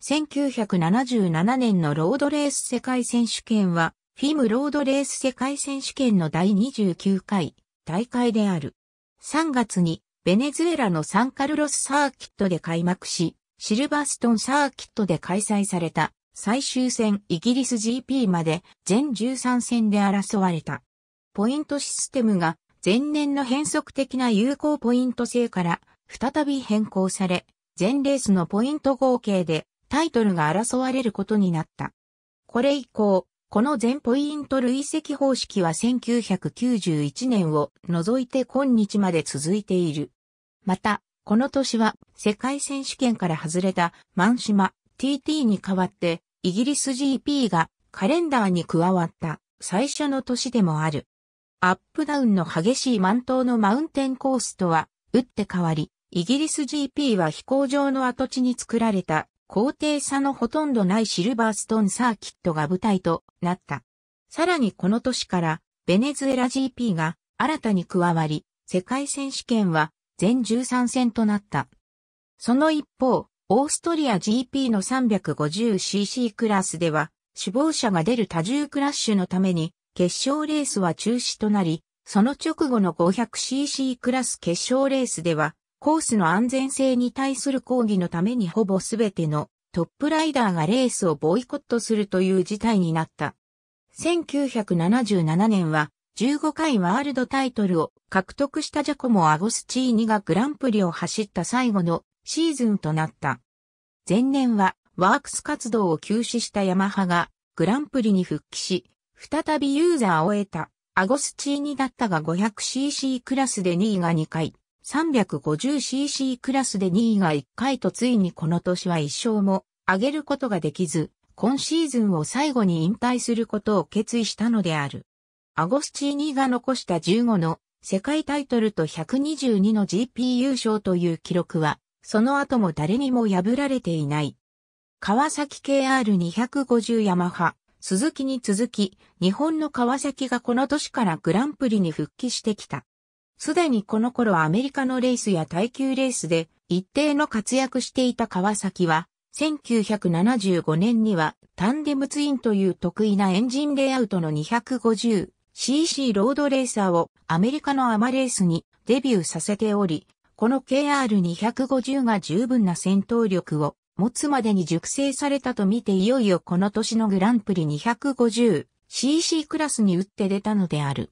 1977年のロードレース世界選手権は、フィムロードレース世界選手権の第29回大会である。3月にベネズエラのサンカルロスサーキットで開幕し、シルバストンサーキットで開催された最終戦イギリス GP まで全13戦で争われた。ポイントシステムが前年の変則的な有効ポイント制から再び変更され、全レースのポイント合計でタイトルが争われることになった。これ以降、この全ポイント累積方式は1991年を除いて今日まで続いている。また、この年は世界選手権から外れたマンシマ TT に代わってイギリス GP がカレンダーに加わった最初の年でもある。アップダウンの激しい満島のマウンテンコースとは打って変わり、イギリス GP は飛行場の跡地に作られた高低差のほとんどないシルバーストーンサーキットが舞台となった。さらにこの年からベネズエラ GP が新たに加わり、世界選手権は全13戦となった。その一方、オーストリア GP の 350cc クラスでは、死亡者が出る多重クラッシュのために、決勝レースは中止となり、その直後の 500cc クラス決勝レースでは、コースの安全性に対する抗議のためにほぼすべてのトップライダーがレースをボイコットするという事態になった。1977年は15回ワールドタイトルを獲得したジャコモ・アゴスチーニがグランプリを走った最後のシーズンとなった。前年はワークス活動を休止したヤマハがグランプリに復帰し、再びユーザーを得たアゴスチーニだったが 500cc クラスで2位が2回、350cc クラスで2位が1回とついにこの年は1勝も上げることができず、今シーズンを最後に引退することを決意したのである。アゴスチーニが残した15の世界タイトルと122の GP 優勝という記録は、その後も誰にも破られていない。川崎 KR250 ヤマハ、鈴木に続き、日本の川崎がこの年からグランプリに復帰してきた。すでにこの頃アメリカのレースや耐久レースで一定の活躍していた川崎は、1975年にはタンデムツインという得意なエンジンレイアウトの 250cc ロードレーサーをアメリカのアマレースにデビューさせており、この KR250 が十分な戦闘力を持つまでに熟成されたと見ていよいよこの年のグランプリ 250cc クラスに打って出たのである。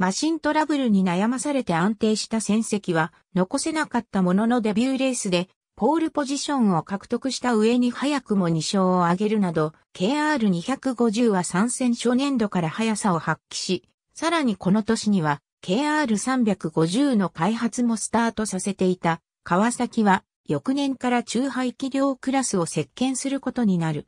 マシントラブルに悩まされて安定した戦績は残せなかったもののデビューレースでポールポジションを獲得した上に早くも2勝を挙げるなど、KR250 は参戦初年度から速さを発揮し、さらにこの年には KR350 の開発もスタートさせていた川崎は翌年から中排気量クラスを席巻することになる。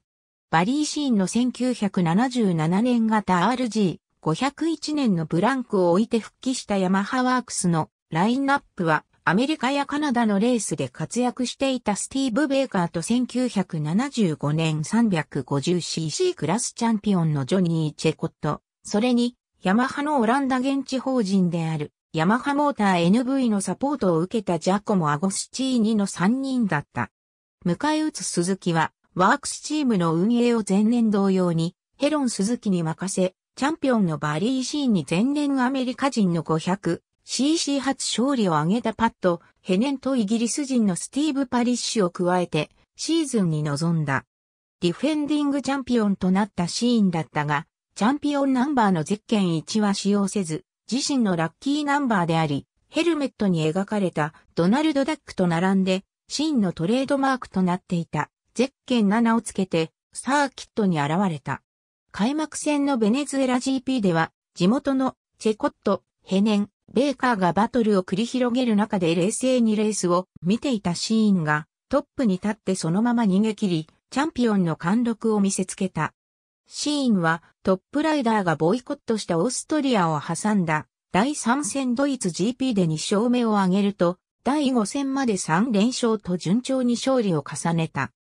バリーシーンの1977年型 RG 501年のブランクを置いて復帰したヤマハワークスのラインナップはアメリカやカナダのレースで活躍していたスティーブ・ベーカーと1975年 350cc クラスチャンピオンのジョニー・チェコット、それにヤマハのオランダ現地法人であるヤマハモーター NV のサポートを受けたジャコモ・アゴスチーニの3人だった。迎え撃つ鈴木はワークスチームの運営を前年同様にヘロン・鈴木に任せ、チャンピオンのバリー・シーンに前年アメリカ人の 500cc 初勝利を挙げたパット、ヘネンとイギリス人のスティーブ・パリッシュを加えてシーズンに臨んだ。ディフェンディングチャンピオンとなったシーンだったが、チャンピオンナンバーのゼッケン1は使用せず、自身のラッキーナンバーであり、ヘルメットに描かれたドナルド・ダックと並んで、シーンのトレードマークとなっていた、ゼッケン7をつけて、サーキットに現れた。開幕戦のベネズエラ GP では、地元のチェコット、ヘネン、ベーカーがバトルを繰り広げる中で冷静にレースを見ていたシーンが、トップに立ってそのまま逃げ切り、チャンピオンの貫禄を見せつけた。シーンはトップライダーがボイコットしたオーストリアを挟んだ第3戦ドイツ GP で2勝目を挙げると第5戦まで3連勝と順調に勝利を重ねた。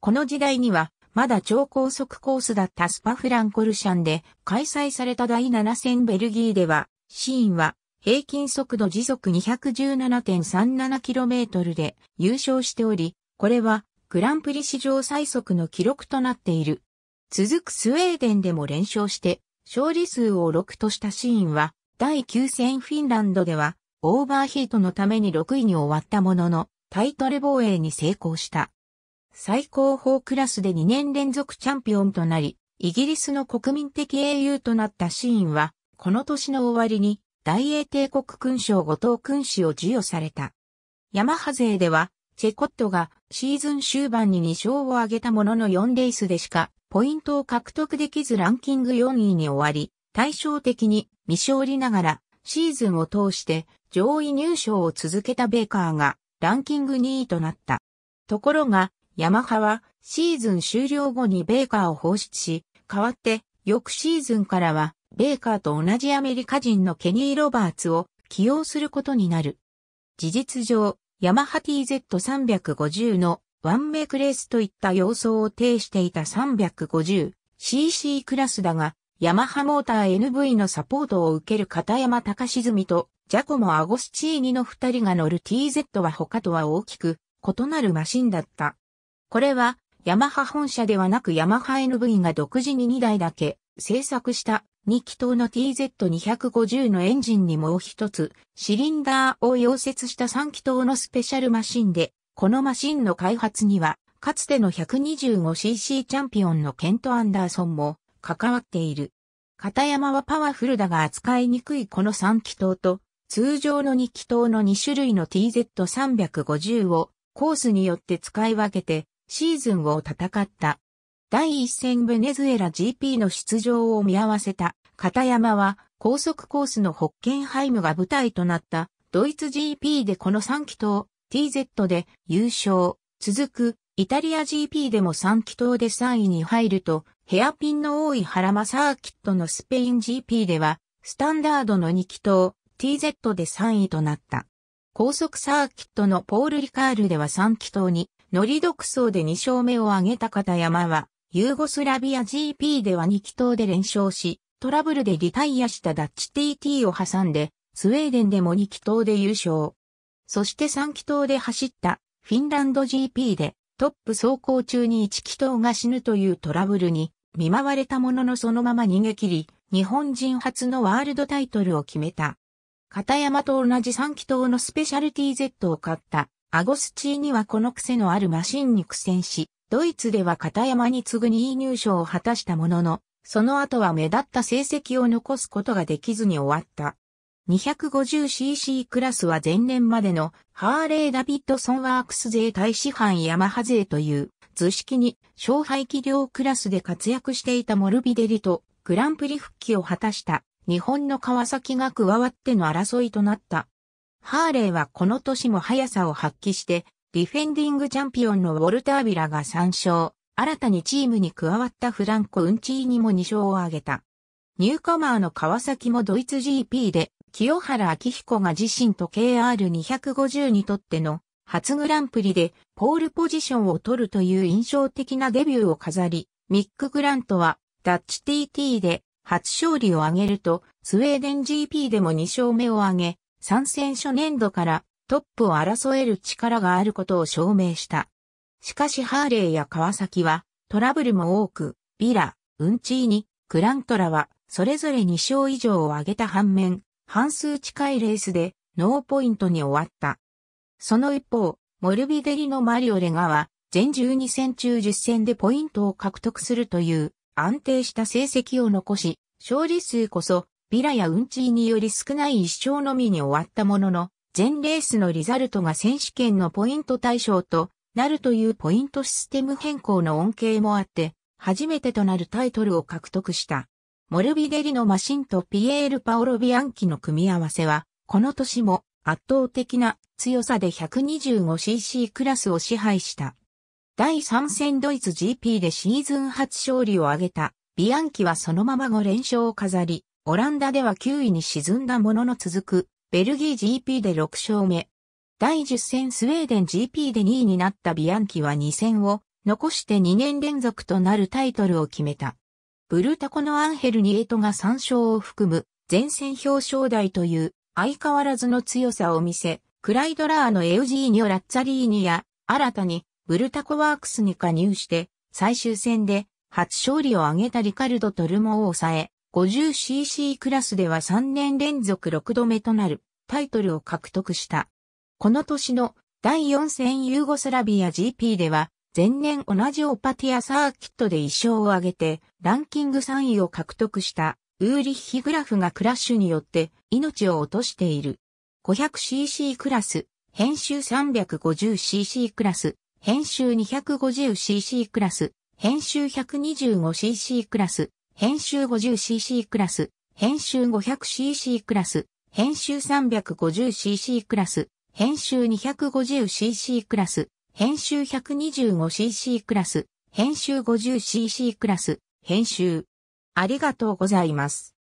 この時代にはまだ超高速コースだったスパフランコルシャンで開催された第7戦ベルギーでは、シーンは平均速度時速 217.37km で優勝しており、これはグランプリ史上最速の記録となっている。続くスウェーデンでも連勝して、勝利数を6としたシーンは、第9戦フィンランドでは、オーバーヒートのために6位に終わったものの、タイトル防衛に成功した。最高峰クラスで2年連続チャンピオンとなり、イギリスの国民的英雄となったシーンは、この年の終わりに大英帝国勲章後藤勲氏を授与された。ヤマハ勢では、チェコットがシーズン終盤に2勝を挙げたものの4レースでしかポイントを獲得できずランキング4位に終わり、対照的に未勝利ながらシーズンを通して上位入賞を続けたベーカーがランキング2位となった。ところがヤマハはシーズン終了後にベーカーを放出し、代わって翌シーズンからはベーカーと同じアメリカ人のケニー・ロバーツを起用することになる。事実上、ヤマハ TZ350 のワンメイクレースといった様相を呈していた 350cc クラスだが、ヤマハモーター NV のサポートを受ける片山隆澄とジャコモ・アゴスチーニの二人が乗る TZ は他とは大きく異なるマシンだった。これは、ヤマハ本社ではなくヤマハ NV が独自に2台だけ製作した2気筒の TZ250 のエンジンにもう一つ、シリンダーを溶接した3気筒のスペシャルマシンで、このマシンの開発には、かつての 125cc チャンピオンのケント・アンダーソンも関わっている。片山はパワフルだが扱いにくいこの3気筒と、通常の2気筒の2種類の TZ350 をコースによって使い分けてシーズンを戦った。第1戦ベネズエラ GP の出場を見合わせた片山は高速コースのホッケンハイムが舞台となったドイツ GP でこの3気筒 TZ で優勝。続くイタリア GP でも3気筒で3位に入るとヘアピンの多い原マサーキットのスペイン GP ではスタンダードの2気筒 TZ で3位となった。高速サーキットのポール・リカールでは3気筒にノリ独走で2勝目を挙げた片山は、ユーゴスラビア GP では2気筒で連勝し、トラブルでリタイアしたダッチ TT を挟んで、スウェーデンでも2気筒で優勝。そして3気筒で走ったフィンランド GP でトップ走行中に1気筒が死ぬというトラブルに見舞われたもののそのまま逃げ切り、日本人初のワールドタイトルを決めた。片山と同じ3気筒のスペシャル TZ を買ったアゴスチーニはこの癖のあるマシンに苦戦し、ドイツでは片山に次ぐ2位入賞を果たしたものの、その後は目立った成績を残すことができずに終わった。250cc クラスは前年までのハーレー・ダビッドソンワークス税大師販ヤマハ税という図式に勝敗気量クラスで活躍していたモルビデリとグランプリ復帰を果たした日本の川崎が加わっての争いとなった。ハーレーはこの年も速さを発揮して、ディフェンディングチャンピオンのウォルタービラが3勝、新たにチームに加わったフランコ・ウンチーニも2勝を挙げた。ニューカマーの川崎もドイツ GP で、清原明彦が自身と KR250 にとっての初グランプリでポールポジションを取るという印象的なデビューを飾り、ミック・グラントはダッチ TT で初勝利を挙げると、スウェーデン GP でも2勝目を挙げ、参戦初年度からトップを争える力があることを証明した。しかしハーレーや川崎はトラブルも多く、ビラ、ウンチーニ、クラントラはそれぞれ2勝以上を挙げた反面、半数近いレースでノーポイントに終わった。その一方、モルビデリのマリオレガは全12戦中10戦でポイントを獲得するという安定した成績を残し、勝利数こそビラやウンチーにより少ない一勝のみに終わったものの、全レースのリザルトが選手権のポイント対象となるというポイントシステム変更の恩恵もあって、初めてとなるタイトルを獲得した。モルビデリのマシンとピエール・パオロ・ビアンキの組み合わせは、この年も圧倒的な強さで 125cc クラスを支配した。第3戦ドイツ GP でシーズン初勝利を挙げたビアンキはそのまま5連勝を飾り、オランダでは9位に沈んだものの続く、ベルギー GP で6勝目。第10戦スウェーデン GP で2位になったビアンキは2戦を残して2年連続となるタイトルを決めた。ブルタコのアンヘル・ニエトが3勝を含む前線表彰台という相変わらずの強さを見せ、クライドラーのエウジーニョ・ラッツァリーニや新たにブルタコワークスに加入して最終戦で初勝利を挙げたリカルド・トルモを抑え、50cc クラスでは3年連続6度目となるタイトルを獲得した。この年の第4戦ユーゴスラビア GP では前年同じオパティアサーキットで1勝を挙げてランキング3位を獲得したウーリッヒグラフがクラッシュによって命を落としている。500cc クラス、編集 350cc クラス、編集 250cc クラス、編集 125cc クラス、編集 50cc クラス、編集 500cc クラス、編集 350cc クラス、編集 250cc クラス、編集 125cc クラス、編集 50cc クラス、編集。ありがとうございます。